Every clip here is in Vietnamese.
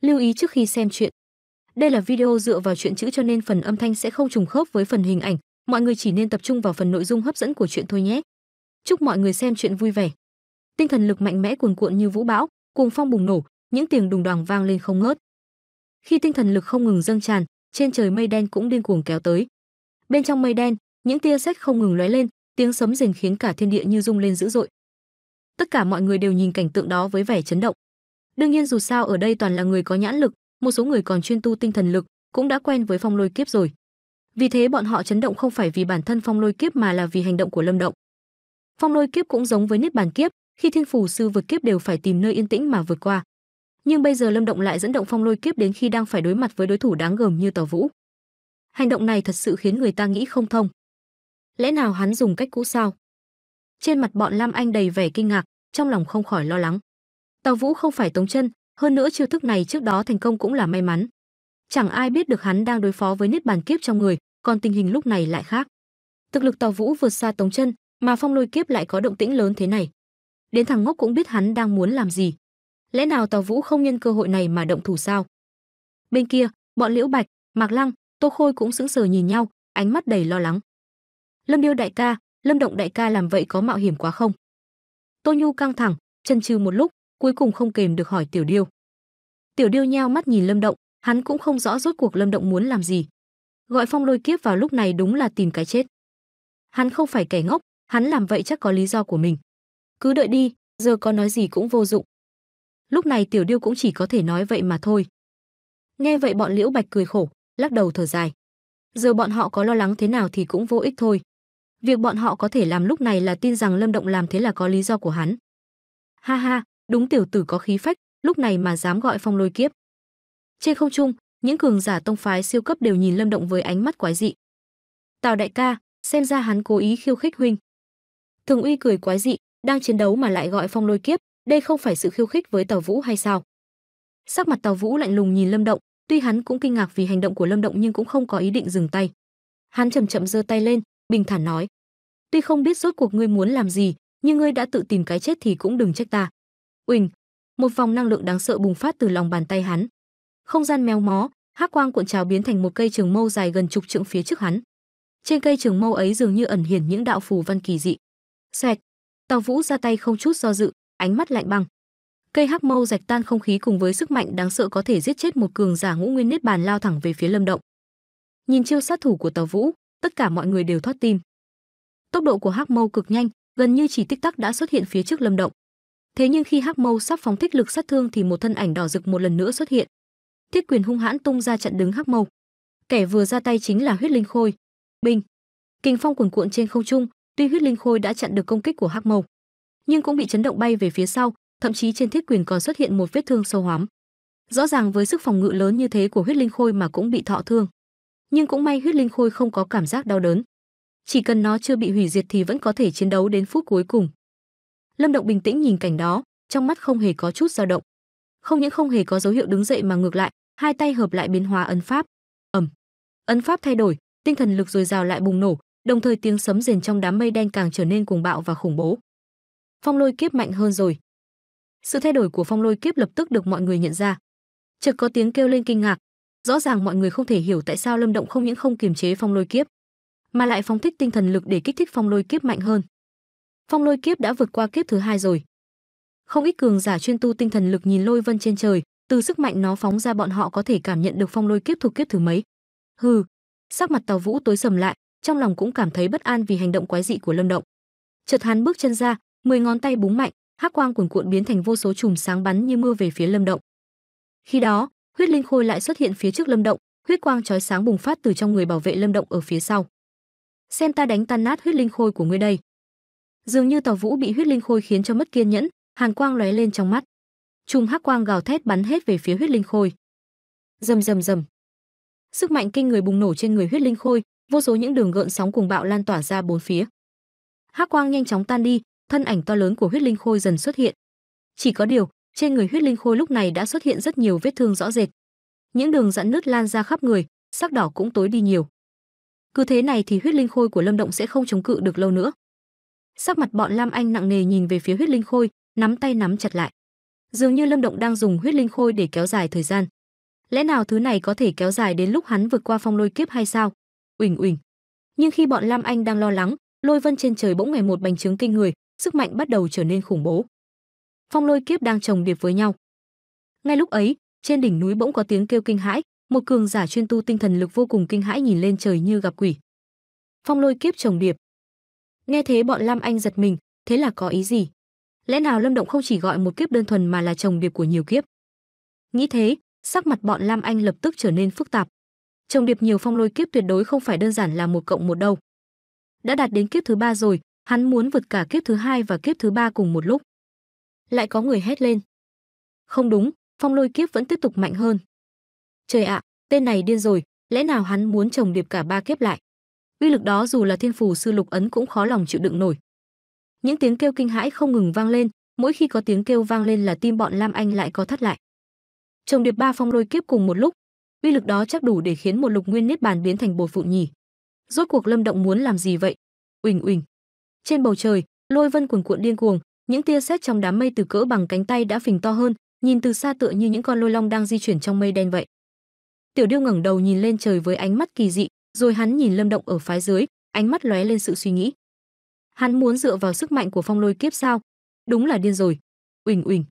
Lưu ý trước khi xem chuyện. Đây là video dựa vào chuyện chữ cho nên phần âm thanh sẽ không trùng khớp với phần hình ảnh, mọi người chỉ nên tập trung vào phần nội dung hấp dẫn của chuyện thôi nhé. Chúc mọi người xem chuyện vui vẻ. Tinh thần lực mạnh mẽ cuồn cuộn như vũ bão, cuồng phong bùng nổ, những tiếng đùng đoàng vang lên không ngớt. Khi tinh thần lực không ngừng dâng tràn, trên trời mây đen cũng điên cuồng kéo tới. Bên trong mây đen, những tia sét không ngừng lóe lên, tiếng sấm rền khiến cả thiên địa như rung lên dữ dội. Tất cả mọi người đều nhìn cảnh tượng đó với vẻ chấn động. Đương nhiên dù sao ở đây toàn là người có nhãn lực, một số người còn chuyên tu tinh thần lực, cũng đã quen với phong lôi kiếp rồi. Vì thế bọn họ chấn động không phải vì bản thân phong lôi kiếp mà là vì hành động của Lâm Động. Phong lôi kiếp cũng giống với niết bàn kiếp, khi thiên phủ sư vượt kiếp đều phải tìm nơi yên tĩnh mà vượt qua. Nhưng bây giờ Lâm Động lại dẫn động phong lôi kiếp đến khi đang phải đối mặt với đối thủ đáng gờm như Tào Vũ. Hành động này thật sự khiến người ta nghĩ không thông. Lẽ nào hắn dùng cách cũ sao? Trên mặt bọn Lam Anh đầy vẻ kinh ngạc, trong lòng không khỏi lo lắng. Tào Vũ không phải tống chân, hơn nữa chiêu thức này trước đó thành công cũng là may mắn. Chẳng ai biết được hắn đang đối phó với niết bàn kiếp trong người, còn tình hình lúc này lại khác. Thực lực Tào Vũ vượt xa tống chân, mà phong lôi kiếp lại có động tĩnh lớn thế này. Đến thằng ngốc cũng biết hắn đang muốn làm gì. Lẽ nào Tào Vũ không nhân cơ hội này mà động thủ sao? Bên kia, bọn Liễu Bạch, Mạc Lăng, Tô Khôi cũng sững sờ nhìn nhau, ánh mắt đầy lo lắng. Lâm Điêu đại ca, Lâm Động đại ca làm vậy có mạo hiểm quá không? Tô Nhu căng thẳng, chân chừ một lúc, cuối cùng không kềm được hỏi Tiểu Điêu. Tiểu Điêu nheo mắt nhìn Lâm Động, hắn cũng không rõ rốt cuộc Lâm Động muốn làm gì. Gọi Phong Lôi Kiếp vào lúc này đúng là tìm cái chết. Hắn không phải kẻ ngốc, hắn làm vậy chắc có lý do của mình. Cứ đợi đi, giờ có nói gì cũng vô dụng. Lúc này Tiểu Điêu cũng chỉ có thể nói vậy mà thôi. Nghe vậy bọn Liễu Bạch cười khổ, lắc đầu thở dài. Giờ bọn họ có lo lắng thế nào thì cũng vô ích thôi. Việc bọn họ có thể làm lúc này là tin rằng Lâm Động làm thế là có lý do của hắn. Ha ha, đúng tiểu tử có khí phách lúc này mà dám gọi phong lôi kiếp trên không trung những cường giả tông phái siêu cấp đều nhìn lâm động với ánh mắt quái dị tào đại ca xem ra hắn cố ý khiêu khích huynh thường uy cười quái dị đang chiến đấu mà lại gọi phong lôi kiếp đây không phải sự khiêu khích với tào vũ hay sao sắc mặt tào vũ lạnh lùng nhìn lâm động tuy hắn cũng kinh ngạc vì hành động của lâm động nhưng cũng không có ý định dừng tay hắn chậm chậm giơ tay lên bình thản nói tuy không biết rốt cuộc ngươi muốn làm gì nhưng ngươi đã tự tìm cái chết thì cũng đừng trách ta Uỳnh, một vòng năng lượng đáng sợ bùng phát từ lòng bàn tay hắn. Không gian méo mó, hắc quang cuộn trào biến thành một cây trường mâu dài gần chục trượng phía trước hắn. Trên cây trường mâu ấy dường như ẩn hiển những đạo phù văn kỳ dị. Xoẹt, Tào Vũ ra tay không chút do dự, ánh mắt lạnh băng. Cây hắc mâu rạch tan không khí cùng với sức mạnh đáng sợ có thể giết chết một cường giả ngũ nguyên niết bàn lao thẳng về phía Lâm Động. Nhìn chiêu sát thủ của Tào Vũ, tất cả mọi người đều thoát tim. Tốc độ của hắc mâu cực nhanh, gần như chỉ tích tắc đã xuất hiện phía trước Lâm Động. Thế nhưng khi Hắc Mâu sắp phóng thích lực sát thương thì một thân ảnh đỏ rực một lần nữa xuất hiện. Thiết quyền hung hãn tung ra chặn đứng Hắc Mâu. Kẻ vừa ra tay chính là Huyết Linh Khôi. binh Kình phong cuồn cuộn trên không trung, tuy Huyết Linh Khôi đã chặn được công kích của Hắc Mâu, nhưng cũng bị chấn động bay về phía sau, thậm chí trên thiết quyền còn xuất hiện một vết thương sâu hoắm. Rõ ràng với sức phòng ngự lớn như thế của Huyết Linh Khôi mà cũng bị thọ thương. Nhưng cũng may Huyết Linh Khôi không có cảm giác đau đớn. Chỉ cần nó chưa bị hủy diệt thì vẫn có thể chiến đấu đến phút cuối cùng. Lâm Động bình tĩnh nhìn cảnh đó, trong mắt không hề có chút dao động. Không những không hề có dấu hiệu đứng dậy mà ngược lại, hai tay hợp lại biến hóa ấn pháp. Ầm. Ấn pháp thay đổi, tinh thần lực dồi dào lại bùng nổ, đồng thời tiếng sấm rền trong đám mây đen càng trở nên cuồng bạo và khủng bố. Phong lôi kiếp mạnh hơn rồi. Sự thay đổi của phong lôi kiếp lập tức được mọi người nhận ra. Chợt có tiếng kêu lên kinh ngạc, rõ ràng mọi người không thể hiểu tại sao Lâm Động không những không kiềm chế phong lôi kiếp, mà lại phóng thích tinh thần lực để kích thích phong lôi kiếp mạnh hơn. Phong Lôi Kiếp đã vượt qua kiếp thứ hai rồi. Không ít cường giả chuyên tu tinh thần lực nhìn lôi vân trên trời, từ sức mạnh nó phóng ra bọn họ có thể cảm nhận được phong lôi kiếp thuộc kiếp thứ mấy. Hừ, sắc mặt Tào Vũ tối sầm lại, trong lòng cũng cảm thấy bất an vì hành động quái dị của Lâm Động. Chợt hắn bước chân ra, mười ngón tay búng mạnh, hắc quang cuồn cuộn biến thành vô số chùm sáng bắn như mưa về phía Lâm Động. Khi đó, huyết linh khôi lại xuất hiện phía trước Lâm Động, huyết quang chói sáng bùng phát từ trong người bảo vệ Lâm Động ở phía sau. Xem ta đánh tan nát huyết linh khôi của ngươi đây dường như tàu vũ bị huyết linh khôi khiến cho mất kiên nhẫn hàn quang lóe lên trong mắt trung hắc quang gào thét bắn hết về phía huyết linh khôi rầm rầm rầm sức mạnh kinh người bùng nổ trên người huyết linh khôi vô số những đường gợn sóng cùng bạo lan tỏa ra bốn phía hắc quang nhanh chóng tan đi thân ảnh to lớn của huyết linh khôi dần xuất hiện chỉ có điều trên người huyết linh khôi lúc này đã xuất hiện rất nhiều vết thương rõ rệt những đường rãn nứt lan ra khắp người sắc đỏ cũng tối đi nhiều cứ thế này thì huyết linh khôi của lâm động sẽ không chống cự được lâu nữa Sắc mặt bọn Lam Anh nặng nề nhìn về phía huyết linh khôi, nắm tay nắm chặt lại. Dường như Lâm Động đang dùng huyết linh khôi để kéo dài thời gian. Lẽ nào thứ này có thể kéo dài đến lúc hắn vượt qua phong lôi kiếp hay sao? Uỳnh uỳnh. Nhưng khi bọn Lam Anh đang lo lắng, lôi vân trên trời bỗng ngày một bành trướng kinh người, sức mạnh bắt đầu trở nên khủng bố. Phong lôi kiếp đang chồng điệp với nhau. Ngay lúc ấy, trên đỉnh núi bỗng có tiếng kêu kinh hãi, một cường giả chuyên tu tinh thần lực vô cùng kinh hãi nhìn lên trời như gặp quỷ. Phong lôi kiếp chồng điệp, Nghe thế bọn Lam Anh giật mình, thế là có ý gì? Lẽ nào Lâm Động không chỉ gọi một kiếp đơn thuần mà là chồng điệp của nhiều kiếp? Nghĩ thế, sắc mặt bọn Lam Anh lập tức trở nên phức tạp. Chồng điệp nhiều phong lôi kiếp tuyệt đối không phải đơn giản là một cộng một đâu. Đã đạt đến kiếp thứ ba rồi, hắn muốn vượt cả kiếp thứ hai và kiếp thứ ba cùng một lúc. Lại có người hét lên. Không đúng, phong lôi kiếp vẫn tiếp tục mạnh hơn. Trời ạ, tên này điên rồi, lẽ nào hắn muốn chồng điệp cả ba kiếp lại? uy lực đó dù là thiên phù sư lục ấn cũng khó lòng chịu đựng nổi. Những tiếng kêu kinh hãi không ngừng vang lên, mỗi khi có tiếng kêu vang lên là tim bọn Lam Anh lại có thắt lại. chồng điệp ba phong lôi kiếp cùng một lúc, uy lực đó chắc đủ để khiến một lục nguyên niết bàn biến thành bột phụ nhỉ. Rốt cuộc Lâm Động muốn làm gì vậy? Uỳnh uỳnh. Trên bầu trời, lôi vân cuồn cuộn điên cuồng, những tia sét trong đám mây từ cỡ bằng cánh tay đã phình to hơn, nhìn từ xa tựa như những con lôi long đang di chuyển trong mây đen vậy. Tiểu Điêu ngẩng đầu nhìn lên trời với ánh mắt kỳ dị, rồi hắn nhìn Lâm Động ở phái dưới, ánh mắt lóe lên sự suy nghĩ. Hắn muốn dựa vào sức mạnh của phong lôi kiếp sao? Đúng là điên rồi. Uỳnh uỳnh.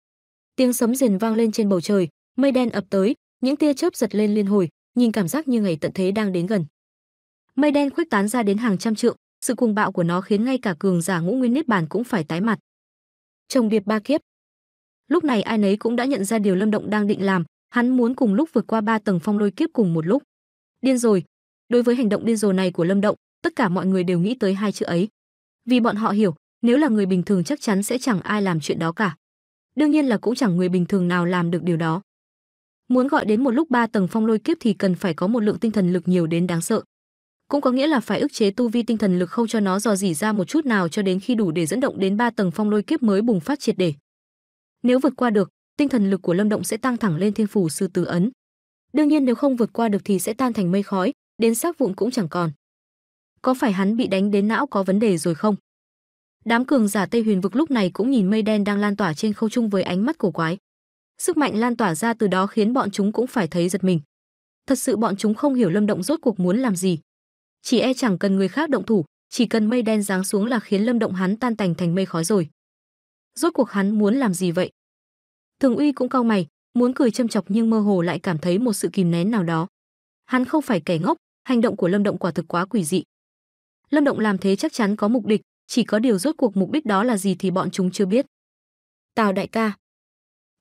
Tiếng sấm rền vang lên trên bầu trời, mây đen ập tới, những tia chớp giật lên liên hồi, nhìn cảm giác như ngày tận thế đang đến gần. Mây đen khuếch tán ra đến hàng trăm trượng, sự cuồng bạo của nó khiến ngay cả cường giả ngũ nguyên niết bàn cũng phải tái mặt. Trồng điệp ba kiếp. Lúc này ai nấy cũng đã nhận ra điều Lâm Động đang định làm, hắn muốn cùng lúc vượt qua ba tầng phong lôi kiếp cùng một lúc. Điên rồi, Đối với hành động điên rồ này của Lâm Động, tất cả mọi người đều nghĩ tới hai chữ ấy. Vì bọn họ hiểu, nếu là người bình thường chắc chắn sẽ chẳng ai làm chuyện đó cả. Đương nhiên là cũng chẳng người bình thường nào làm được điều đó. Muốn gọi đến một lúc ba tầng phong lôi kiếp thì cần phải có một lượng tinh thần lực nhiều đến đáng sợ. Cũng có nghĩa là phải ức chế tu vi tinh thần lực không cho nó dò dỉ ra một chút nào cho đến khi đủ để dẫn động đến ba tầng phong lôi kiếp mới bùng phát triệt để. Nếu vượt qua được, tinh thần lực của Lâm Động sẽ tăng thẳng lên thiên phủ sư tử ấn. Đương nhiên nếu không vượt qua được thì sẽ tan thành mây khói, đến xác vụn cũng chẳng còn. Có phải hắn bị đánh đến não có vấn đề rồi không? Đám cường giả Tây Huyền vực lúc này cũng nhìn mây đen đang lan tỏa trên không trung với ánh mắt cổ quái. Sức mạnh lan tỏa ra từ đó khiến bọn chúng cũng phải thấy giật mình. Thật sự bọn chúng không hiểu Lâm Động rốt cuộc muốn làm gì. Chỉ e chẳng cần người khác động thủ, chỉ cần mây đen giáng xuống là khiến Lâm Động hắn tan tành thành mây khói rồi. Rốt cuộc hắn muốn làm gì vậy? Thường Uy cũng cau mày, muốn cười châm chọc nhưng mơ hồ lại cảm thấy một sự kìm nén nào đó. Hắn không phải kẻ ngốc, hành động của Lâm Động quả thực quá quỷ dị. Lâm Động làm thế chắc chắn có mục đích, chỉ có điều rốt cuộc mục đích đó là gì thì bọn chúng chưa biết. Tào đại ca.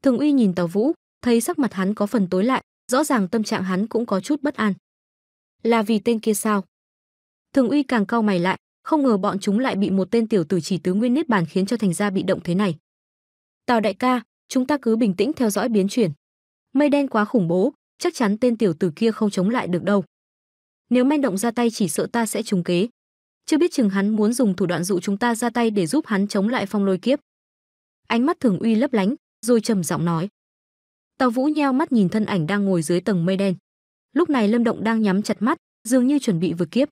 Thường Uy nhìn Tào Vũ, thấy sắc mặt hắn có phần tối lại, rõ ràng tâm trạng hắn cũng có chút bất an. Là vì tên kia sao? Thường Uy càng cau mày lại, không ngờ bọn chúng lại bị một tên tiểu tử chỉ tứ nguyên niết bàn khiến cho thành ra bị động thế này. Tào đại ca, chúng ta cứ bình tĩnh theo dõi biến chuyển. Mây đen quá khủng bố, chắc chắn tên tiểu tử kia không chống lại được đâu nếu men động ra tay chỉ sợ ta sẽ trùng kế chưa biết chừng hắn muốn dùng thủ đoạn dụ chúng ta ra tay để giúp hắn chống lại phong lôi kiếp ánh mắt thường uy lấp lánh rồi trầm giọng nói tào vũ nheo mắt nhìn thân ảnh đang ngồi dưới tầng mây đen lúc này lâm động đang nhắm chặt mắt dường như chuẩn bị vượt kiếp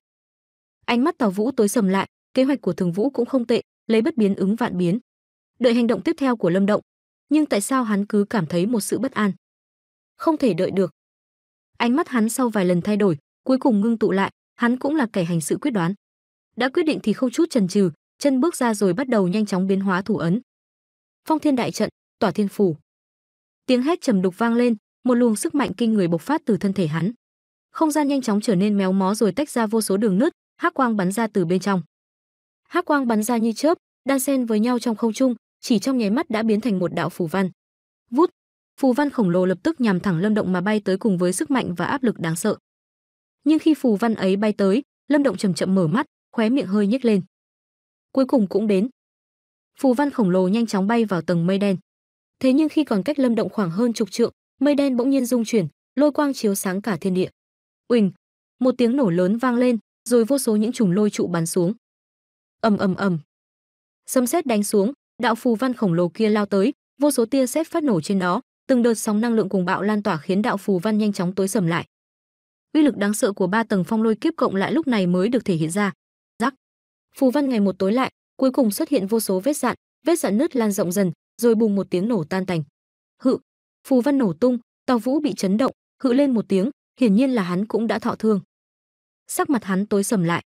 ánh mắt tào vũ tối sầm lại kế hoạch của thường vũ cũng không tệ lấy bất biến ứng vạn biến đợi hành động tiếp theo của lâm động nhưng tại sao hắn cứ cảm thấy một sự bất an không thể đợi được ánh mắt hắn sau vài lần thay đổi cuối cùng ngưng tụ lại, hắn cũng là kẻ hành sự quyết đoán. Đã quyết định thì không chút chần chừ, chân bước ra rồi bắt đầu nhanh chóng biến hóa thủ ấn. Phong Thiên đại trận, Tỏa Thiên phủ. Tiếng hét trầm đục vang lên, một luồng sức mạnh kinh người bộc phát từ thân thể hắn. Không gian nhanh chóng trở nên méo mó rồi tách ra vô số đường nứt, hắc quang bắn ra từ bên trong. Hắc quang bắn ra như chớp, đan xen với nhau trong không trung, chỉ trong nháy mắt đã biến thành một đạo phù văn. Vút, phù văn khổng lồ lập tức nhằm thẳng Lâm Động mà bay tới cùng với sức mạnh và áp lực đáng sợ nhưng khi phù văn ấy bay tới, Lâm Động chậm chậm mở mắt, khóe miệng hơi nhếch lên. Cuối cùng cũng đến. Phù văn khổng lồ nhanh chóng bay vào tầng mây đen. Thế nhưng khi còn cách Lâm Động khoảng hơn chục trượng, mây đen bỗng nhiên rung chuyển, lôi quang chiếu sáng cả thiên địa. Uỳnh, một tiếng nổ lớn vang lên, rồi vô số những chùm lôi trụ bắn xuống. Ầm ầm ầm. Sấm sét đánh xuống, đạo phù văn khổng lồ kia lao tới, vô số tia sét phát nổ trên đó, từng đợt sóng năng lượng cùng bạo lan tỏa khiến đạo phù văn nhanh chóng tối sầm lại uy lực đáng sợ của ba tầng phong lôi kiếp cộng lại lúc này mới được thể hiện ra. Rắc. Phù văn ngày một tối lại, cuối cùng xuất hiện vô số vết dạn, vết dạn nứt lan rộng dần, rồi bùng một tiếng nổ tan tành. Hự, phù văn nổ tung, Tào Vũ bị chấn động, hự lên một tiếng, hiển nhiên là hắn cũng đã thọ thương. Sắc mặt hắn tối sầm lại.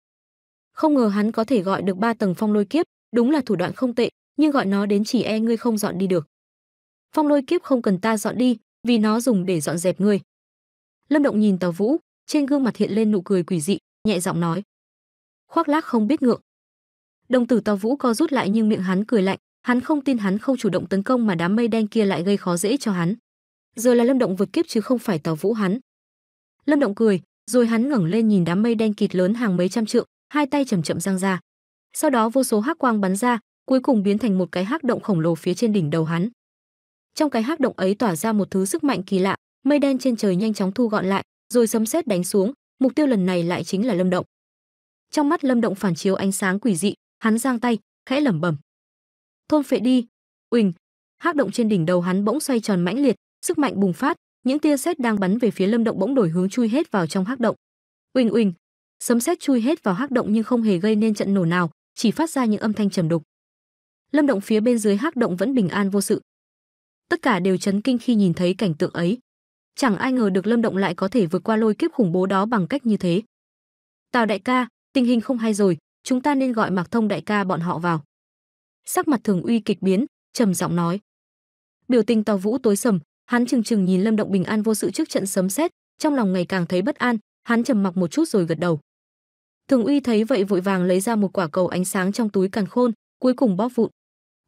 Không ngờ hắn có thể gọi được ba tầng phong lôi kiếp, đúng là thủ đoạn không tệ, nhưng gọi nó đến chỉ e ngươi không dọn đi được. Phong lôi kiếp không cần ta dọn đi, vì nó dùng để dọn dẹp ngươi. Lâm Động nhìn Tào Vũ, trên gương mặt hiện lên nụ cười quỷ dị, nhẹ giọng nói: "Khoác lác không biết ngượng." Đồng tử to Vũ co rút lại nhưng miệng hắn cười lạnh, hắn không tin hắn không chủ động tấn công mà đám mây đen kia lại gây khó dễ cho hắn. Giờ là Lâm Động vượt kiếp chứ không phải Tào Vũ hắn. Lâm Động cười, rồi hắn ngẩng lên nhìn đám mây đen kịt lớn hàng mấy trăm trượng, hai tay chậm chậm giang ra. Sau đó vô số hắc quang bắn ra, cuối cùng biến thành một cái hắc động khổng lồ phía trên đỉnh đầu hắn. Trong cái hắc động ấy tỏa ra một thứ sức mạnh kỳ lạ, mây đen trên trời nhanh chóng thu gọn lại, rồi sấm sét đánh xuống, mục tiêu lần này lại chính là Lâm Động. Trong mắt Lâm Động phản chiếu ánh sáng quỷ dị, hắn giang tay, khẽ lẩm bẩm. Thôn phệ đi. Uỳnh, hắc động trên đỉnh đầu hắn bỗng xoay tròn mãnh liệt, sức mạnh bùng phát, những tia sét đang bắn về phía Lâm Động bỗng đổi hướng chui hết vào trong hắc động. Uỳnh uỳnh, sấm sét chui hết vào hắc động nhưng không hề gây nên trận nổ nào, chỉ phát ra những âm thanh trầm đục. Lâm Động phía bên dưới hắc động vẫn bình an vô sự. Tất cả đều chấn kinh khi nhìn thấy cảnh tượng ấy chẳng ai ngờ được Lâm Động lại có thể vượt qua lôi kiếp khủng bố đó bằng cách như thế. Tào đại ca, tình hình không hay rồi, chúng ta nên gọi Mạc Thông đại ca bọn họ vào. Sắc mặt Thường Uy kịch biến, trầm giọng nói. Biểu tình Tào Vũ tối sầm, hắn chừng chừng nhìn Lâm Động bình an vô sự trước trận sấm sét, trong lòng ngày càng thấy bất an, hắn trầm mặc một chút rồi gật đầu. Thường Uy thấy vậy vội vàng lấy ra một quả cầu ánh sáng trong túi càn khôn, cuối cùng bóp vụn.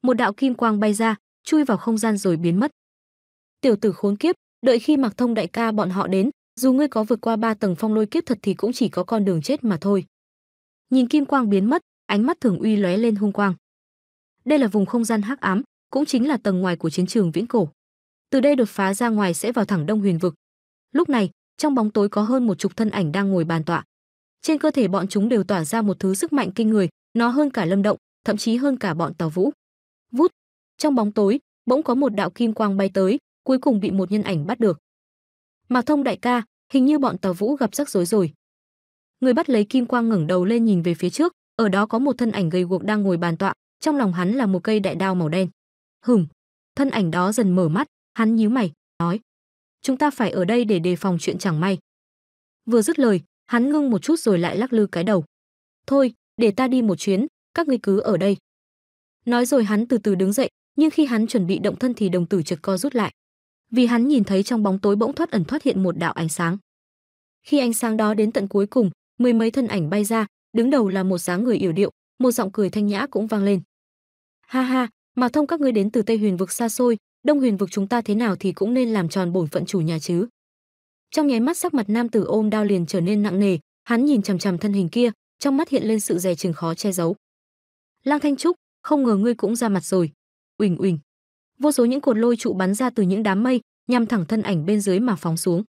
Một đạo kim quang bay ra, chui vào không gian rồi biến mất. Tiểu tử khốn kiếp, đợi khi mặc Thông đại ca bọn họ đến, dù ngươi có vượt qua ba tầng phong lôi kiếp thật thì cũng chỉ có con đường chết mà thôi. Nhìn kim quang biến mất, ánh mắt Thường Uy lóe lên hung quang. Đây là vùng không gian hắc ám, cũng chính là tầng ngoài của chiến trường viễn cổ. Từ đây đột phá ra ngoài sẽ vào thẳng Đông Huyền vực. Lúc này, trong bóng tối có hơn một chục thân ảnh đang ngồi bàn tọa. Trên cơ thể bọn chúng đều tỏa ra một thứ sức mạnh kinh người, nó hơn cả Lâm Động, thậm chí hơn cả bọn Tào Vũ. Vút, trong bóng tối, bỗng có một đạo kim quang bay tới, cuối cùng bị một nhân ảnh bắt được. Mà Thông đại ca, hình như bọn Tào Vũ gặp rắc rối rồi. Người bắt lấy kim quang ngẩng đầu lên nhìn về phía trước, ở đó có một thân ảnh gầy guộc đang ngồi bàn tọa, trong lòng hắn là một cây đại đao màu đen. Hừm. Thân ảnh đó dần mở mắt, hắn nhíu mày, nói: "Chúng ta phải ở đây để đề phòng chuyện chẳng may." Vừa dứt lời, hắn ngưng một chút rồi lại lắc lư cái đầu. "Thôi, để ta đi một chuyến, các ngươi cứ ở đây." Nói rồi hắn từ từ đứng dậy, nhưng khi hắn chuẩn bị động thân thì đồng tử chợt co rút lại vì hắn nhìn thấy trong bóng tối bỗng thoát ẩn thoát hiện một đạo ánh sáng. Khi ánh sáng đó đến tận cuối cùng, mười mấy thân ảnh bay ra, đứng đầu là một dáng người yểu điệu, một giọng cười thanh nhã cũng vang lên. Ha ha, mà thông các ngươi đến từ Tây Huyền vực xa xôi, Đông Huyền vực chúng ta thế nào thì cũng nên làm tròn bổn phận chủ nhà chứ. Trong nháy mắt sắc mặt nam tử ôm đao liền trở nên nặng nề, hắn nhìn chằm chằm thân hình kia, trong mắt hiện lên sự dè chừng khó che giấu. Lang Thanh Trúc, không ngờ ngươi cũng ra mặt rồi. Uỳnh uỳnh. Vô số những cột lôi trụ bắn ra từ những đám mây, nhằm thẳng thân ảnh bên dưới mà phóng xuống.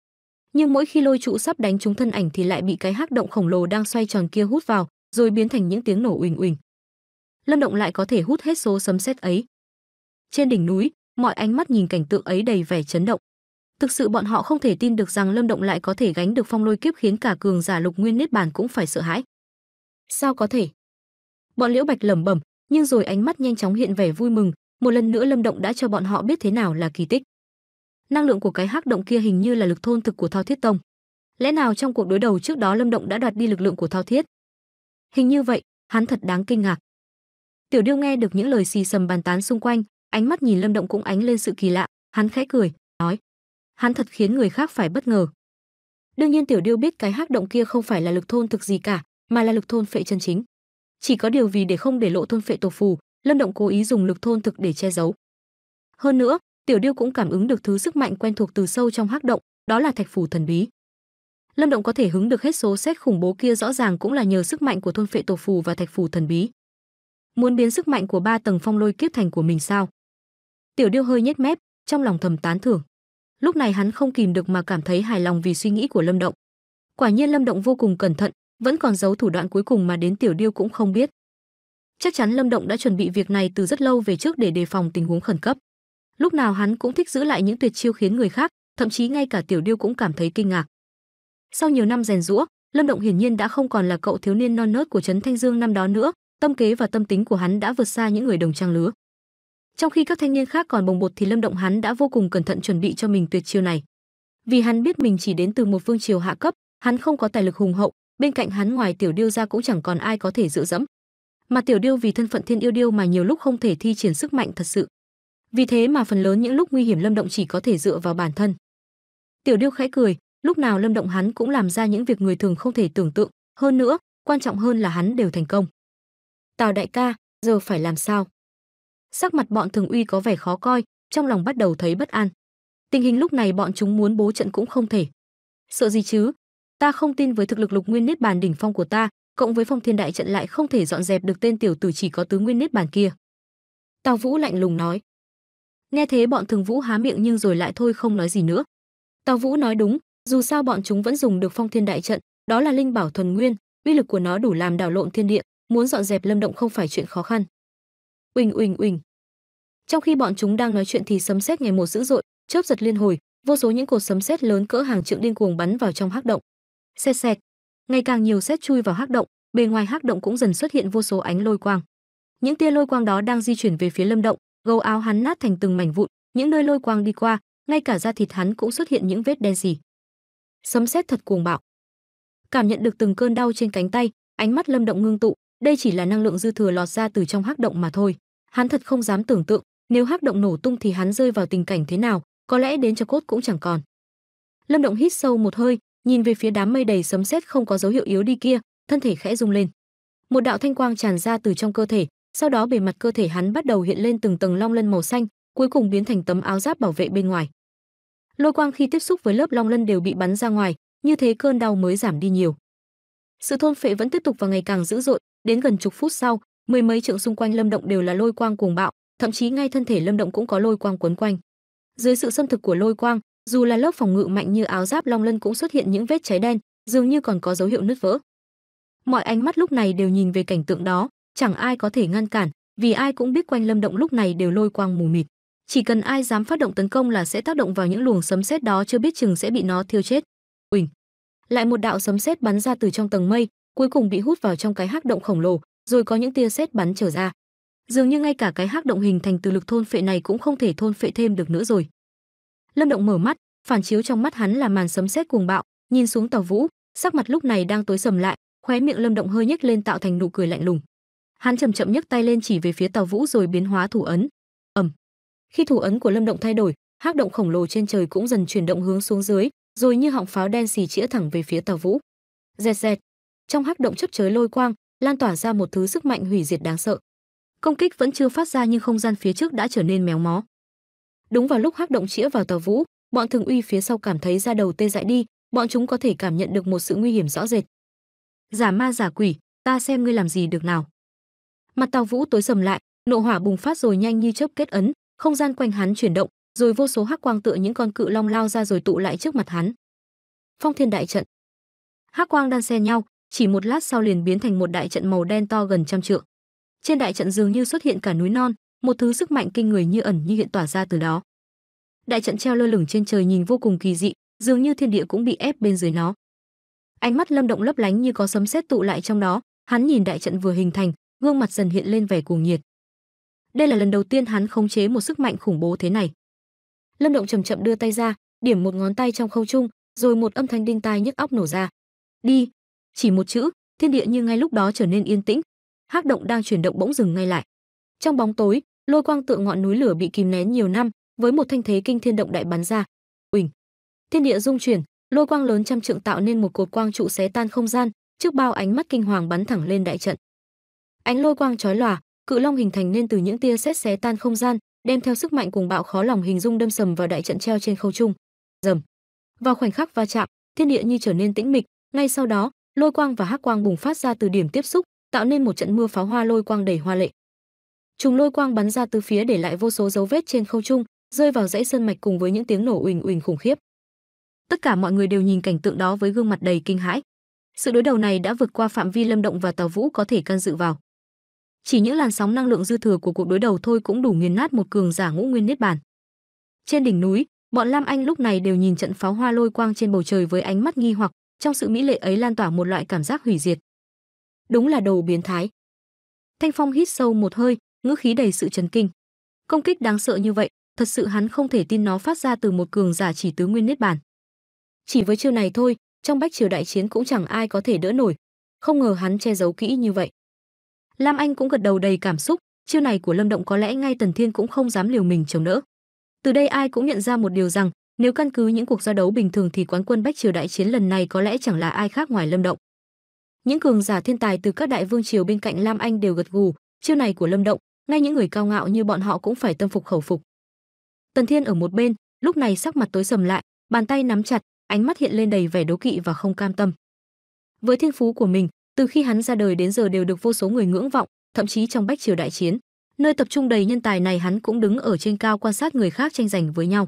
Nhưng mỗi khi lôi trụ sắp đánh trúng thân ảnh thì lại bị cái hắc động khổng lồ đang xoay tròn kia hút vào, rồi biến thành những tiếng nổ uỳnh uỳnh. Lâm Động lại có thể hút hết số sấm sét ấy. Trên đỉnh núi, mọi ánh mắt nhìn cảnh tượng ấy đầy vẻ chấn động. Thực sự bọn họ không thể tin được rằng Lâm Động lại có thể gánh được phong lôi kiếp khiến cả cường giả lục nguyên niết bàn cũng phải sợ hãi. Sao có thể? Bọn Liễu Bạch lẩm bẩm, nhưng rồi ánh mắt nhanh chóng hiện vẻ vui mừng, một lần nữa lâm động đã cho bọn họ biết thế nào là kỳ tích năng lượng của cái hắc động kia hình như là lực thôn thực của thao thiết tông lẽ nào trong cuộc đối đầu trước đó lâm động đã đoạt đi lực lượng của thao thiết hình như vậy hắn thật đáng kinh ngạc tiểu điêu nghe được những lời xì xầm bàn tán xung quanh ánh mắt nhìn lâm động cũng ánh lên sự kỳ lạ hắn khẽ cười nói hắn thật khiến người khác phải bất ngờ đương nhiên tiểu điêu biết cái hắc động kia không phải là lực thôn thực gì cả mà là lực thôn phệ chân chính chỉ có điều vì để không để lộ thôn phệ tổ phù Lâm Động cố ý dùng lực thôn thực để che giấu. Hơn nữa, Tiểu Điêu cũng cảm ứng được thứ sức mạnh quen thuộc từ sâu trong hắc động, đó là thạch phù thần bí. Lâm Động có thể hứng được hết số xét khủng bố kia rõ ràng cũng là nhờ sức mạnh của thôn phệ tổ phù và thạch phù thần bí. Muốn biến sức mạnh của ba tầng phong lôi kiếp thành của mình sao? Tiểu Điêu hơi nhếch mép, trong lòng thầm tán thưởng. Lúc này hắn không kìm được mà cảm thấy hài lòng vì suy nghĩ của Lâm Động. Quả nhiên Lâm Động vô cùng cẩn thận, vẫn còn giấu thủ đoạn cuối cùng mà đến Tiểu Điêu cũng không biết. Chắc chắn Lâm Động đã chuẩn bị việc này từ rất lâu về trước để đề phòng tình huống khẩn cấp. Lúc nào hắn cũng thích giữ lại những tuyệt chiêu khiến người khác, thậm chí ngay cả Tiểu Điêu cũng cảm thấy kinh ngạc. Sau nhiều năm rèn rũa, Lâm Động hiển nhiên đã không còn là cậu thiếu niên non nớt của trấn Thanh Dương năm đó nữa, tâm kế và tâm tính của hắn đã vượt xa những người đồng trang lứa. Trong khi các thanh niên khác còn bồng bột thì Lâm Động hắn đã vô cùng cẩn thận chuẩn bị cho mình tuyệt chiêu này. Vì hắn biết mình chỉ đến từ một phương triều hạ cấp, hắn không có tài lực hùng hậu, bên cạnh hắn ngoài Tiểu Điêu ra cũng chẳng còn ai có thể dựa dẫm mà tiểu điêu vì thân phận thiên yêu điêu mà nhiều lúc không thể thi triển sức mạnh thật sự vì thế mà phần lớn những lúc nguy hiểm lâm động chỉ có thể dựa vào bản thân tiểu điêu khẽ cười lúc nào lâm động hắn cũng làm ra những việc người thường không thể tưởng tượng hơn nữa quan trọng hơn là hắn đều thành công tào đại ca giờ phải làm sao sắc mặt bọn thường uy có vẻ khó coi trong lòng bắt đầu thấy bất an tình hình lúc này bọn chúng muốn bố trận cũng không thể sợ gì chứ ta không tin với thực lực lục nguyên niết bàn đỉnh phong của ta cộng với phong thiên đại trận lại không thể dọn dẹp được tên tiểu tử chỉ có tứ nguyên niết bàn kia. Tào Vũ lạnh lùng nói. Nghe thế bọn Thường Vũ há miệng nhưng rồi lại thôi không nói gì nữa. Tào Vũ nói đúng, dù sao bọn chúng vẫn dùng được phong thiên đại trận, đó là linh bảo thuần nguyên, uy lực của nó đủ làm đảo lộn thiên địa, muốn dọn dẹp lâm động không phải chuyện khó khăn. Uỳnh uỳnh uỳnh. Trong khi bọn chúng đang nói chuyện thì sấm sét ngày một dữ dội, chớp giật liên hồi, vô số những cột sấm sét lớn cỡ hàng trượng điên cuồng bắn vào trong hắc động. Xẹt xẹt, ngày càng nhiều xét chui vào hắc động bề ngoài hắc động cũng dần xuất hiện vô số ánh lôi quang những tia lôi quang đó đang di chuyển về phía lâm động gấu áo hắn nát thành từng mảnh vụn những nơi lôi quang đi qua ngay cả da thịt hắn cũng xuất hiện những vết đen gì sấm sét thật cuồng bạo cảm nhận được từng cơn đau trên cánh tay ánh mắt lâm động ngưng tụ đây chỉ là năng lượng dư thừa lọt ra từ trong hắc động mà thôi hắn thật không dám tưởng tượng nếu hắc động nổ tung thì hắn rơi vào tình cảnh thế nào có lẽ đến cho cốt cũng chẳng còn lâm động hít sâu một hơi nhìn về phía đám mây đầy sấm sét không có dấu hiệu yếu đi kia, thân thể khẽ rung lên. Một đạo thanh quang tràn ra từ trong cơ thể, sau đó bề mặt cơ thể hắn bắt đầu hiện lên từng tầng long lân màu xanh, cuối cùng biến thành tấm áo giáp bảo vệ bên ngoài. Lôi quang khi tiếp xúc với lớp long lân đều bị bắn ra ngoài, như thế cơn đau mới giảm đi nhiều. Sự thôn phệ vẫn tiếp tục và ngày càng dữ dội, đến gần chục phút sau, mười mấy trượng xung quanh Lâm Động đều là lôi quang cuồng bạo, thậm chí ngay thân thể Lâm Động cũng có lôi quang quấn quanh. Dưới sự xâm thực của lôi quang, dù là lớp phòng ngự mạnh như áo giáp long lân cũng xuất hiện những vết cháy đen dường như còn có dấu hiệu nứt vỡ mọi ánh mắt lúc này đều nhìn về cảnh tượng đó chẳng ai có thể ngăn cản vì ai cũng biết quanh lâm động lúc này đều lôi quang mù mịt chỉ cần ai dám phát động tấn công là sẽ tác động vào những luồng sấm sét đó chưa biết chừng sẽ bị nó thiêu chết uỳnh lại một đạo sấm sét bắn ra từ trong tầng mây cuối cùng bị hút vào trong cái hắc động khổng lồ rồi có những tia sét bắn trở ra dường như ngay cả cái hắc động hình thành từ lực thôn phệ này cũng không thể thôn phệ thêm được nữa rồi lâm động mở mắt phản chiếu trong mắt hắn là màn sấm sét cuồng bạo nhìn xuống tàu vũ sắc mặt lúc này đang tối sầm lại khóe miệng lâm động hơi nhếch lên tạo thành nụ cười lạnh lùng hắn chậm chậm nhấc tay lên chỉ về phía tàu vũ rồi biến hóa thủ ấn ầm khi thủ ấn của lâm động thay đổi hắc động khổng lồ trên trời cũng dần chuyển động hướng xuống dưới rồi như họng pháo đen xì chĩa thẳng về phía tàu vũ Rẹt rẹt! trong hắc động chớp chới lôi quang lan tỏa ra một thứ sức mạnh hủy diệt đáng sợ công kích vẫn chưa phát ra nhưng không gian phía trước đã trở nên méo mó Đúng vào lúc hắc động chĩa vào tàu Vũ, bọn Thường Uy phía sau cảm thấy ra đầu tê dại đi, bọn chúng có thể cảm nhận được một sự nguy hiểm rõ rệt. Giả ma giả quỷ, ta xem ngươi làm gì được nào. Mặt tàu Vũ tối sầm lại, nộ hỏa bùng phát rồi nhanh như chớp kết ấn, không gian quanh hắn chuyển động, rồi vô số hắc quang tựa những con cự long lao ra rồi tụ lại trước mặt hắn. Phong Thiên đại trận. Hắc quang đan xen nhau, chỉ một lát sau liền biến thành một đại trận màu đen to gần trăm trượng. Trên đại trận dường như xuất hiện cả núi non, một thứ sức mạnh kinh người như ẩn như hiện tỏa ra từ đó. Đại trận treo lơ lửng trên trời nhìn vô cùng kỳ dị, dường như thiên địa cũng bị ép bên dưới nó. Ánh mắt Lâm Động lấp lánh như có sấm sét tụ lại trong đó, hắn nhìn đại trận vừa hình thành, gương mặt dần hiện lên vẻ cuồng nhiệt. Đây là lần đầu tiên hắn khống chế một sức mạnh khủng bố thế này. Lâm Động chậm chậm đưa tay ra, điểm một ngón tay trong không trung, rồi một âm thanh đinh tai nhức óc nổ ra. Đi, chỉ một chữ, thiên địa như ngay lúc đó trở nên yên tĩnh, hắc động đang chuyển động bỗng dừng ngay lại. Trong bóng tối, lôi quang tượng ngọn núi lửa bị kìm nén nhiều năm, với một thanh thế kinh thiên động đại bắn ra. Uỳnh. Thiên địa dung chuyển, lôi quang lớn trăm trượng tạo nên một cột quang trụ xé tan không gian, trước bao ánh mắt kinh hoàng bắn thẳng lên đại trận. Ánh lôi quang chói lòa, cự long hình thành nên từ những tia sét xé tan không gian, đem theo sức mạnh cùng bạo khó lòng hình dung đâm sầm vào đại trận treo trên khâu trung. dầm, Vào khoảnh khắc va chạm, thiên địa như trở nên tĩnh mịch, ngay sau đó, lôi quang và hắc quang bùng phát ra từ điểm tiếp xúc, tạo nên một trận mưa pháo hoa lôi quang đầy hoa lệ. Trùng lôi quang bắn ra từ phía để lại vô số dấu vết trên không trung, rơi vào dãy sơn mạch cùng với những tiếng nổ ùnh ùnh khủng khiếp. Tất cả mọi người đều nhìn cảnh tượng đó với gương mặt đầy kinh hãi. Sự đối đầu này đã vượt qua phạm vi Lâm Động và Tào Vũ có thể can dự vào. Chỉ những làn sóng năng lượng dư thừa của cuộc đối đầu thôi cũng đủ nghiền nát một cường giả ngũ nguyên niết bàn. Trên đỉnh núi, bọn Lam Anh lúc này đều nhìn trận pháo hoa lôi quang trên bầu trời với ánh mắt nghi hoặc, trong sự mỹ lệ ấy lan tỏa một loại cảm giác hủy diệt. Đúng là đồ biến thái. Thanh Phong hít sâu một hơi, ngữ khí đầy sự chấn kinh. Công kích đáng sợ như vậy, thật sự hắn không thể tin nó phát ra từ một cường giả chỉ tứ nguyên niết bàn. Chỉ với chiêu này thôi, trong bách triều đại chiến cũng chẳng ai có thể đỡ nổi. Không ngờ hắn che giấu kỹ như vậy. Lam Anh cũng gật đầu đầy cảm xúc, chiêu này của Lâm Động có lẽ ngay Tần Thiên cũng không dám liều mình chống đỡ. Từ đây ai cũng nhận ra một điều rằng, nếu căn cứ những cuộc giao đấu bình thường thì quán quân Bách Triều đại chiến lần này có lẽ chẳng là ai khác ngoài Lâm Động. Những cường giả thiên tài từ các đại vương triều bên cạnh Lam Anh đều gật gù, chiêu này của Lâm Động ngay những người cao ngạo như bọn họ cũng phải tâm phục khẩu phục. Tần Thiên ở một bên, lúc này sắc mặt tối sầm lại, bàn tay nắm chặt, ánh mắt hiện lên đầy vẻ đố kỵ và không cam tâm. Với thiên phú của mình, từ khi hắn ra đời đến giờ đều được vô số người ngưỡng vọng, thậm chí trong bách triều đại chiến, nơi tập trung đầy nhân tài này hắn cũng đứng ở trên cao quan sát người khác tranh giành với nhau.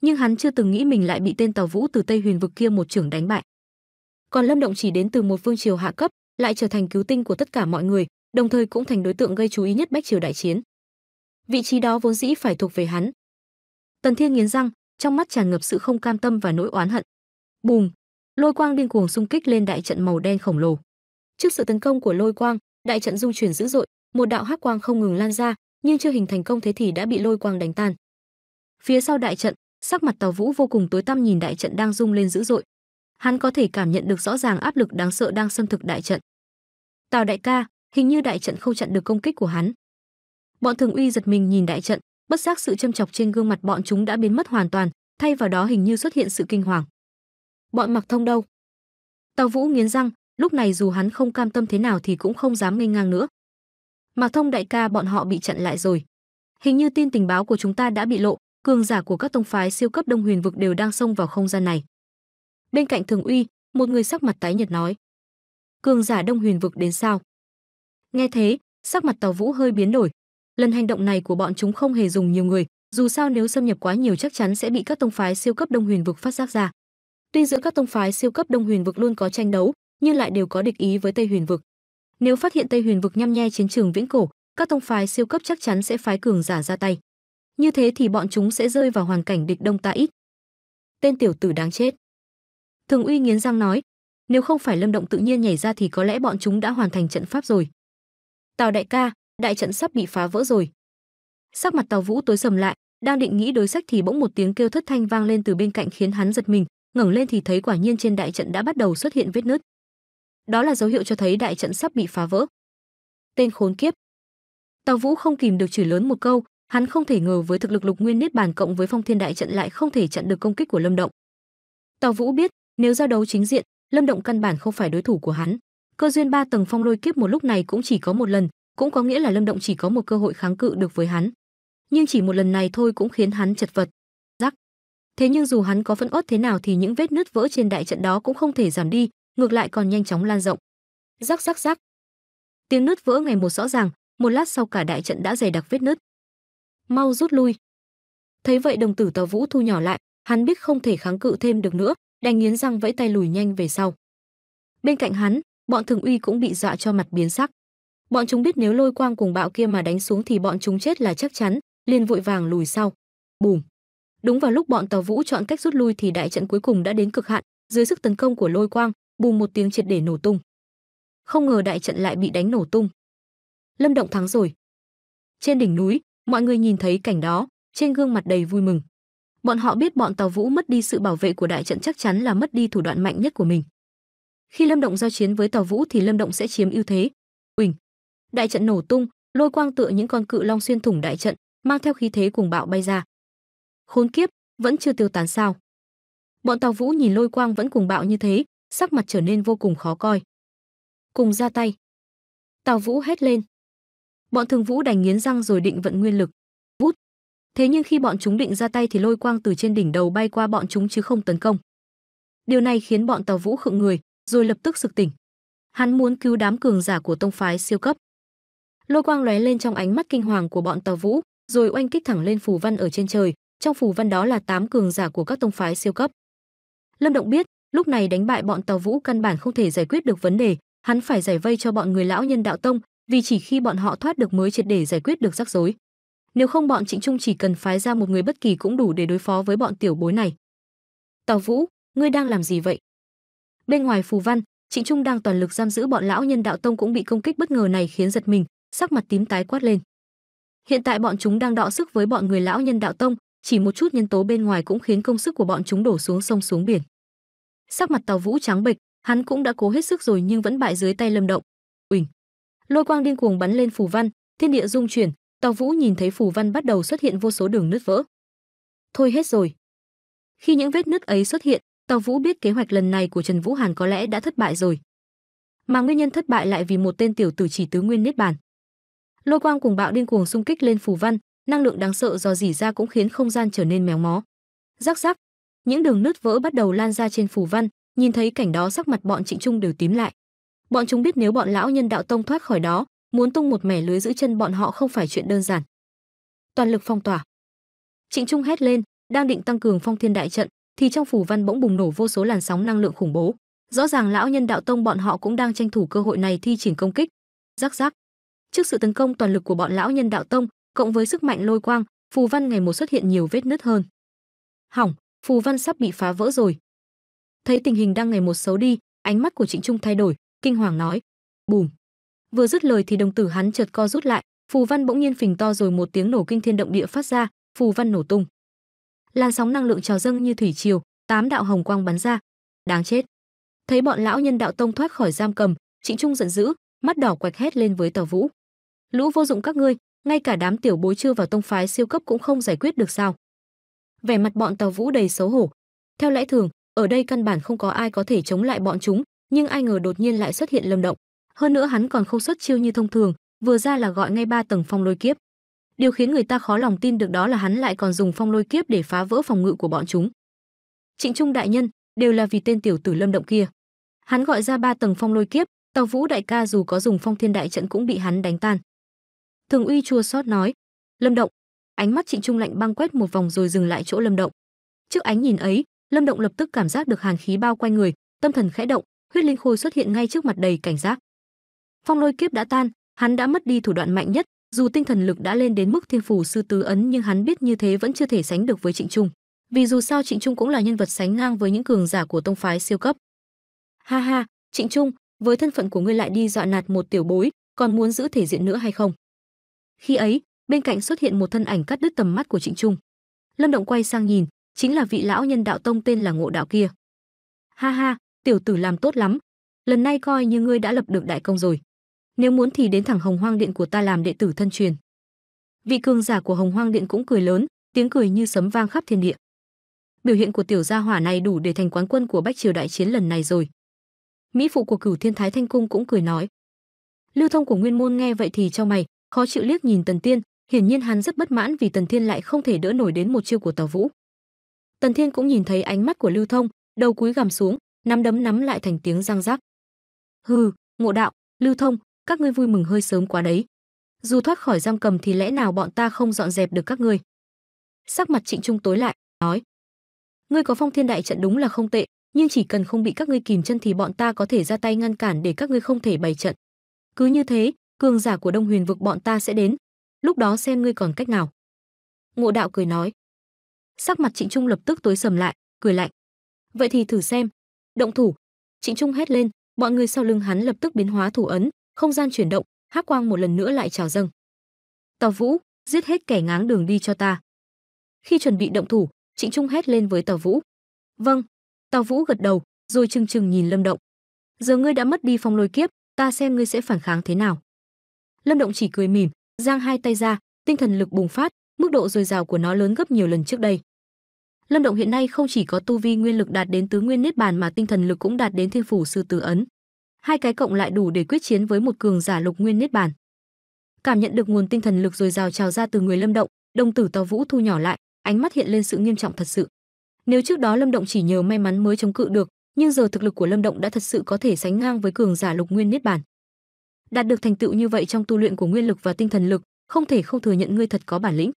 Nhưng hắn chưa từng nghĩ mình lại bị tên Tào Vũ từ Tây Huyền vực kia một trưởng đánh bại. Còn Lâm Động chỉ đến từ một phương triều hạ cấp, lại trở thành cứu tinh của tất cả mọi người, đồng thời cũng thành đối tượng gây chú ý nhất Bách Triều đại chiến. Vị trí đó vốn dĩ phải thuộc về hắn. Tần Thiên nghiến răng, trong mắt tràn ngập sự không cam tâm và nỗi oán hận. Bùm, lôi quang điên cuồng xung kích lên đại trận màu đen khổng lồ. Trước sự tấn công của lôi quang, đại trận dung chuyển dữ dội, một đạo hắc quang không ngừng lan ra, nhưng chưa hình thành công thế thì đã bị lôi quang đánh tan. Phía sau đại trận, sắc mặt Tào Vũ vô cùng tối tăm nhìn đại trận đang rung lên dữ dội. Hắn có thể cảm nhận được rõ ràng áp lực đáng sợ đang xâm thực đại trận. "Tào đại ca, hình như đại trận không chặn được công kích của hắn. Bọn Thường Uy giật mình nhìn đại trận, bất giác sự châm chọc trên gương mặt bọn chúng đã biến mất hoàn toàn, thay vào đó hình như xuất hiện sự kinh hoàng. Bọn Mặc Thông đâu? Tào Vũ nghiến răng, lúc này dù hắn không cam tâm thế nào thì cũng không dám ngây ngang nữa. Mặc Thông đại ca bọn họ bị chặn lại rồi. Hình như tin tình báo của chúng ta đã bị lộ, cường giả của các tông phái siêu cấp Đông Huyền vực đều đang xông vào không gian này. Bên cạnh Thường Uy, một người sắc mặt tái nhợt nói: "Cường giả Đông Huyền vực đến sao?" Nghe thế, sắc mặt Tào Vũ hơi biến đổi. Lần hành động này của bọn chúng không hề dùng nhiều người, dù sao nếu xâm nhập quá nhiều chắc chắn sẽ bị các tông phái siêu cấp Đông Huyền vực phát giác ra. Tuy giữa các tông phái siêu cấp Đông Huyền vực luôn có tranh đấu, nhưng lại đều có địch ý với Tây Huyền vực. Nếu phát hiện Tây Huyền vực nhăm nhe chiến trường viễn cổ, các tông phái siêu cấp chắc chắn sẽ phái cường giả ra tay. Như thế thì bọn chúng sẽ rơi vào hoàn cảnh địch đông ta ít. Tên tiểu tử đáng chết. Thường Uy nghiến răng nói, nếu không phải Lâm Động tự nhiên nhảy ra thì có lẽ bọn chúng đã hoàn thành trận pháp rồi tào đại ca đại trận sắp bị phá vỡ rồi sắc mặt tào vũ tối sầm lại đang định nghĩ đối sách thì bỗng một tiếng kêu thất thanh vang lên từ bên cạnh khiến hắn giật mình ngẩng lên thì thấy quả nhiên trên đại trận đã bắt đầu xuất hiện vết nứt đó là dấu hiệu cho thấy đại trận sắp bị phá vỡ tên khốn kiếp tào vũ không kìm được chửi lớn một câu hắn không thể ngờ với thực lực lục nguyên niết bàn cộng với phong thiên đại trận lại không thể chặn được công kích của lâm động tào vũ biết nếu giao đấu chính diện lâm động căn bản không phải đối thủ của hắn cơ duyên ba tầng phong lôi kiếp một lúc này cũng chỉ có một lần, cũng có nghĩa là Lâm Động chỉ có một cơ hội kháng cự được với hắn. Nhưng chỉ một lần này thôi cũng khiến hắn chật vật. Rắc. Thế nhưng dù hắn có phân ốt thế nào thì những vết nứt vỡ trên đại trận đó cũng không thể giảm đi, ngược lại còn nhanh chóng lan rộng. Rắc rắc rắc. Tiếng nứt vỡ ngày một rõ ràng, một lát sau cả đại trận đã dày đặc vết nứt. Mau rút lui. Thấy vậy đồng tử Tào Vũ thu nhỏ lại, hắn biết không thể kháng cự thêm được nữa, đành nghiến răng vẫy tay lùi nhanh về sau. Bên cạnh hắn, bọn thường uy cũng bị dọa cho mặt biến sắc bọn chúng biết nếu lôi quang cùng bạo kia mà đánh xuống thì bọn chúng chết là chắc chắn liền vội vàng lùi sau bùm đúng vào lúc bọn tàu vũ chọn cách rút lui thì đại trận cuối cùng đã đến cực hạn dưới sức tấn công của lôi quang bùm một tiếng triệt để nổ tung không ngờ đại trận lại bị đánh nổ tung lâm động thắng rồi trên đỉnh núi mọi người nhìn thấy cảnh đó trên gương mặt đầy vui mừng bọn họ biết bọn tàu vũ mất đi sự bảo vệ của đại trận chắc chắn là mất đi thủ đoạn mạnh nhất của mình khi Lâm Động giao chiến với tàu Vũ thì Lâm Động sẽ chiếm ưu thế. Uỳnh, đại trận nổ tung, lôi quang tựa những con cự long xuyên thủng đại trận, mang theo khí thế cùng bạo bay ra. Khốn kiếp, vẫn chưa tiêu tán sao? Bọn tàu Vũ nhìn lôi quang vẫn cùng bạo như thế, sắc mặt trở nên vô cùng khó coi. Cùng ra tay. tàu Vũ hét lên. Bọn Thường Vũ đành nghiến răng rồi định vận nguyên lực. Vút. Thế nhưng khi bọn chúng định ra tay thì lôi quang từ trên đỉnh đầu bay qua bọn chúng chứ không tấn công. Điều này khiến bọn tàu Vũ khựng người, rồi lập tức sực tỉnh. Hắn muốn cứu đám cường giả của tông phái siêu cấp. Lôi quang lóe lên trong ánh mắt kinh hoàng của bọn Tào Vũ, rồi oanh kích thẳng lên phù văn ở trên trời, trong phù văn đó là tám cường giả của các tông phái siêu cấp. Lâm Động biết, lúc này đánh bại bọn Tào Vũ căn bản không thể giải quyết được vấn đề, hắn phải giải vây cho bọn người lão nhân đạo tông, vì chỉ khi bọn họ thoát được mới triệt để giải quyết được rắc rối. Nếu không bọn Trịnh Trung chỉ cần phái ra một người bất kỳ cũng đủ để đối phó với bọn tiểu bối này. Tào Vũ, ngươi đang làm gì vậy? Bên ngoài phù văn, Trịnh Trung đang toàn lực giam giữ bọn lão nhân đạo tông cũng bị công kích bất ngờ này khiến giật mình, sắc mặt tím tái quát lên. Hiện tại bọn chúng đang đọ sức với bọn người lão nhân đạo tông, chỉ một chút nhân tố bên ngoài cũng khiến công sức của bọn chúng đổ xuống sông xuống biển. Sắc mặt tàu Vũ trắng bệch, hắn cũng đã cố hết sức rồi nhưng vẫn bại dưới tay Lâm Động. Uỳnh. Lôi quang điên cuồng bắn lên phù văn, thiên địa rung chuyển, tàu Vũ nhìn thấy phù văn bắt đầu xuất hiện vô số đường nứt vỡ. Thôi hết rồi. Khi những vết nứt ấy xuất hiện, Tào Vũ biết kế hoạch lần này của Trần Vũ Hàn có lẽ đã thất bại rồi. Mà nguyên nhân thất bại lại vì một tên tiểu tử chỉ tứ nguyên niết bàn. Lôi quang cùng bạo điên cuồng xung kích lên phù văn, năng lượng đáng sợ do dỉ ra cũng khiến không gian trở nên méo mó. Rắc rắc, những đường nứt vỡ bắt đầu lan ra trên phù văn, nhìn thấy cảnh đó sắc mặt bọn Trịnh Trung đều tím lại. Bọn chúng biết nếu bọn lão nhân đạo tông thoát khỏi đó, muốn tung một mẻ lưới giữ chân bọn họ không phải chuyện đơn giản. Toàn lực phong tỏa. Trịnh Trung hét lên, đang định tăng cường phong thiên đại trận, thì trong phủ văn bỗng bùng nổ vô số làn sóng năng lượng khủng bố rõ ràng lão nhân đạo tông bọn họ cũng đang tranh thủ cơ hội này thi triển công kích rắc rắc trước sự tấn công toàn lực của bọn lão nhân đạo tông cộng với sức mạnh lôi quang phù văn ngày một xuất hiện nhiều vết nứt hơn hỏng phù văn sắp bị phá vỡ rồi thấy tình hình đang ngày một xấu đi ánh mắt của trịnh trung thay đổi kinh hoàng nói bùm vừa dứt lời thì đồng tử hắn chợt co rút lại phù văn bỗng nhiên phình to rồi một tiếng nổ kinh thiên động địa phát ra phù văn nổ tung làn sóng năng lượng trào dâng như thủy triều, tám đạo hồng quang bắn ra. Đáng chết. Thấy bọn lão nhân đạo tông thoát khỏi giam cầm, Trịnh Trung giận dữ, mắt đỏ quạch hét lên với Tào Vũ. Lũ vô dụng các ngươi, ngay cả đám tiểu bối chưa vào tông phái siêu cấp cũng không giải quyết được sao? Vẻ mặt bọn Tào Vũ đầy xấu hổ. Theo lẽ thường, ở đây căn bản không có ai có thể chống lại bọn chúng, nhưng ai ngờ đột nhiên lại xuất hiện Lâm Động. Hơn nữa hắn còn không xuất chiêu như thông thường, vừa ra là gọi ngay ba tầng phong lôi kiếp. Điều khiến người ta khó lòng tin được đó là hắn lại còn dùng phong lôi kiếp để phá vỡ phòng ngự của bọn chúng. Trịnh Trung đại nhân, đều là vì tên tiểu tử Lâm Động kia. Hắn gọi ra ba tầng phong lôi kiếp, Tàu Vũ đại ca dù có dùng phong thiên đại trận cũng bị hắn đánh tan. Thường uy chua sót nói, "Lâm Động." Ánh mắt Trịnh Trung lạnh băng quét một vòng rồi dừng lại chỗ Lâm Động. Trước ánh nhìn ấy, Lâm Động lập tức cảm giác được hàn khí bao quanh người, tâm thần khẽ động, huyết linh khôi xuất hiện ngay trước mặt đầy cảnh giác. Phong lôi kiếp đã tan, hắn đã mất đi thủ đoạn mạnh nhất, dù tinh thần lực đã lên đến mức thiên phủ sư tứ ấn nhưng hắn biết như thế vẫn chưa thể sánh được với Trịnh Trung. Vì dù sao Trịnh Trung cũng là nhân vật sánh ngang với những cường giả của tông phái siêu cấp. Ha ha, Trịnh Trung, với thân phận của ngươi lại đi dọa nạt một tiểu bối, còn muốn giữ thể diện nữa hay không? Khi ấy, bên cạnh xuất hiện một thân ảnh cắt đứt tầm mắt của Trịnh Trung. Lâm Động quay sang nhìn, chính là vị lão nhân đạo tông tên là Ngộ Đạo kia. Ha ha, tiểu tử làm tốt lắm, lần này coi như ngươi đã lập được đại công rồi nếu muốn thì đến thẳng Hồng Hoang Điện của ta làm đệ tử thân truyền. Vị cường giả của Hồng Hoang Điện cũng cười lớn, tiếng cười như sấm vang khắp thiên địa. Biểu hiện của tiểu gia hỏa này đủ để thành quán quân của Bách Triều đại chiến lần này rồi. Mỹ phụ của Cửu Thiên Thái Thanh cung cũng cười nói. Lưu Thông của Nguyên Môn nghe vậy thì cho mày, khó chịu liếc nhìn Tần Tiên, hiển nhiên hắn rất bất mãn vì Tần Thiên lại không thể đỡ nổi đến một chiêu của Tào Vũ. Tần Thiên cũng nhìn thấy ánh mắt của Lưu Thông, đầu cúi gằm xuống, nắm đấm nắm lại thành tiếng răng rắc. Hừ, Ngộ Đạo, Lưu Thông, các ngươi vui mừng hơi sớm quá đấy dù thoát khỏi giam cầm thì lẽ nào bọn ta không dọn dẹp được các ngươi sắc mặt trịnh trung tối lại nói ngươi có phong thiên đại trận đúng là không tệ nhưng chỉ cần không bị các ngươi kìm chân thì bọn ta có thể ra tay ngăn cản để các ngươi không thể bày trận cứ như thế cường giả của đông huyền vực bọn ta sẽ đến lúc đó xem ngươi còn cách nào ngộ đạo cười nói sắc mặt trịnh trung lập tức tối sầm lại cười lạnh vậy thì thử xem động thủ trịnh trung hét lên mọi người sau lưng hắn lập tức biến hóa thủ ấn không gian chuyển động, hắc quang một lần nữa lại trào dâng. Tào Vũ, giết hết kẻ ngáng đường đi cho ta. Khi chuẩn bị động thủ, Trịnh Trung hét lên với Tào Vũ. Vâng. Tào Vũ gật đầu, rồi chừng chừng nhìn Lâm Động. Giờ ngươi đã mất đi phong lôi kiếp, ta xem ngươi sẽ phản kháng thế nào. Lâm Động chỉ cười mỉm, giang hai tay ra, tinh thần lực bùng phát, mức độ dồi dào của nó lớn gấp nhiều lần trước đây. Lâm Động hiện nay không chỉ có tu vi nguyên lực đạt đến tứ nguyên niết bàn mà tinh thần lực cũng đạt đến thiên phủ sư tử ấn hai cái cộng lại đủ để quyết chiến với một cường giả lục nguyên niết bàn. Cảm nhận được nguồn tinh thần lực dồi dào trào ra từ người Lâm Động, đồng tử to Vũ thu nhỏ lại, ánh mắt hiện lên sự nghiêm trọng thật sự. Nếu trước đó Lâm Động chỉ nhờ may mắn mới chống cự được, nhưng giờ thực lực của Lâm Động đã thật sự có thể sánh ngang với cường giả lục nguyên niết bàn. Đạt được thành tựu như vậy trong tu luyện của nguyên lực và tinh thần lực, không thể không thừa nhận ngươi thật có bản lĩnh.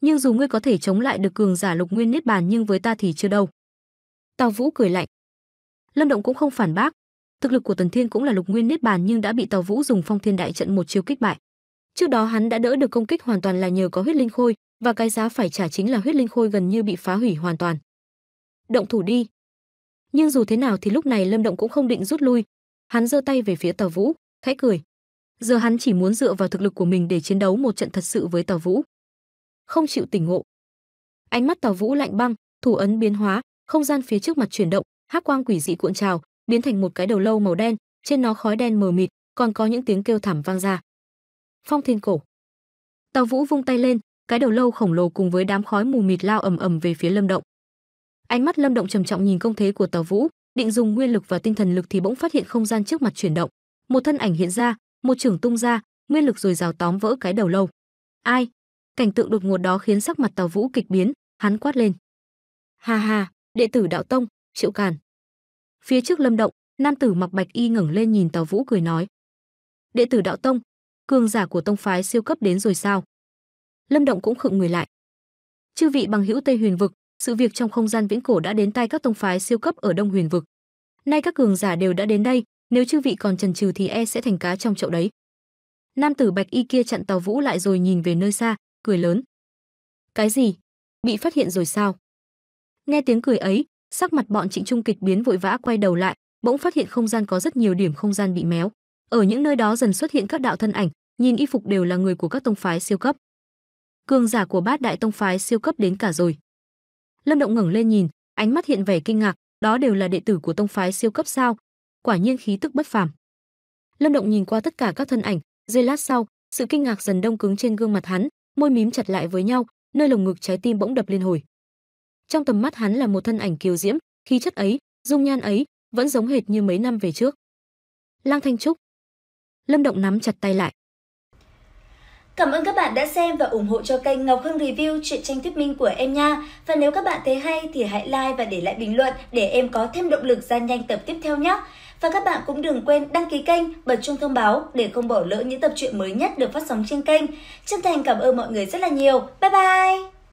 Nhưng dù ngươi có thể chống lại được cường giả lục nguyên niết bàn nhưng với ta thì chưa đâu. Tào Vũ cười lạnh. Lâm Động cũng không phản bác, Thực lực của Tần Thiên cũng là lục nguyên niết bàn nhưng đã bị Tào Vũ dùng phong thiên đại trận một chiêu kích bại. Trước đó hắn đã đỡ được công kích hoàn toàn là nhờ có huyết linh khôi, và cái giá phải trả chính là huyết linh khôi gần như bị phá hủy hoàn toàn. Động thủ đi. Nhưng dù thế nào thì lúc này Lâm Động cũng không định rút lui, hắn giơ tay về phía Tào Vũ, khẽ cười. Giờ hắn chỉ muốn dựa vào thực lực của mình để chiến đấu một trận thật sự với Tào Vũ. Không chịu tỉnh ngộ. Ánh mắt Tào Vũ lạnh băng, thủ ấn biến hóa, không gian phía trước mặt chuyển động, hắc quang quỷ dị cuộn trào, biến thành một cái đầu lâu màu đen, trên nó khói đen mờ mịt, còn có những tiếng kêu thảm vang ra. Phong Thiên Cổ. Tào Vũ vung tay lên, cái đầu lâu khổng lồ cùng với đám khói mù mịt lao ầm ầm về phía Lâm Động. Ánh mắt Lâm Động trầm trọng nhìn công thế của Tào Vũ, định dùng nguyên lực và tinh thần lực thì bỗng phát hiện không gian trước mặt chuyển động, một thân ảnh hiện ra, một trưởng tung ra, nguyên lực rồi rào tóm vỡ cái đầu lâu. Ai? Cảnh tượng đột ngột đó khiến sắc mặt Tào Vũ kịch biến, hắn quát lên. Ha ha, đệ tử đạo tông, chịu Càn. Phía trước lâm động, nam tử mặc bạch y ngẩng lên nhìn Tào Vũ cười nói: "Đệ tử đạo tông, cường giả của tông phái siêu cấp đến rồi sao?" Lâm Động cũng khựng người lại. Chư vị bằng hữu Tây Huyền vực, sự việc trong không gian viễn cổ đã đến tay các tông phái siêu cấp ở Đông Huyền vực. Nay các cường giả đều đã đến đây, nếu chư vị còn trần trừ thì e sẽ thành cá trong chậu đấy. Nam tử bạch y kia chặn Tào Vũ lại rồi nhìn về nơi xa, cười lớn. Cái gì? Bị phát hiện rồi sao? Nghe tiếng cười ấy, sắc mặt bọn trịnh trung kịch biến vội vã quay đầu lại bỗng phát hiện không gian có rất nhiều điểm không gian bị méo ở những nơi đó dần xuất hiện các đạo thân ảnh nhìn y phục đều là người của các tông phái siêu cấp cường giả của bát đại tông phái siêu cấp đến cả rồi lâm động ngẩng lên nhìn ánh mắt hiện vẻ kinh ngạc đó đều là đệ tử của tông phái siêu cấp sao quả nhiên khí tức bất phàm lâm động nhìn qua tất cả các thân ảnh giây lát sau sự kinh ngạc dần đông cứng trên gương mặt hắn môi mím chặt lại với nhau nơi lồng ngực trái tim bỗng đập liên hồi trong tầm mắt hắn là một thân ảnh kiều diễm khí chất ấy dung nhan ấy vẫn giống hệt như mấy năm về trước lang thanh trúc lâm động nắm chặt tay lại Cảm ơn các bạn đã xem và ủng hộ cho kênh Ngọc Hưng Review truyện tranh thuyết minh của em nha. Và nếu các bạn thấy hay thì hãy like và để lại bình luận để em có thêm động lực ra nhanh tập tiếp theo nhé. Và các bạn cũng đừng quên đăng ký kênh, bật chuông thông báo để không bỏ lỡ những tập truyện mới nhất được phát sóng trên kênh. Chân thành cảm ơn mọi người rất là nhiều. Bye bye!